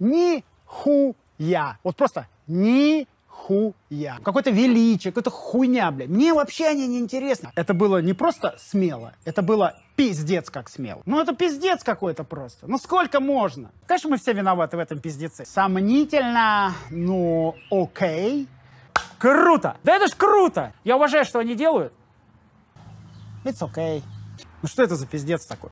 Нихуя. Вот просто ни хуя! какой то величие, какая-то хуйня, бля! Мне вообще они не интересны. Это было не просто смело, это было пиздец как смело. Ну это пиздец какой-то просто. Ну сколько можно? Конечно, мы все виноваты в этом пиздеце. Сомнительно, но ну, окей. Круто! Да это ж круто! Я уважаю, что они делают. It's okay. Ну что это за пиздец такой?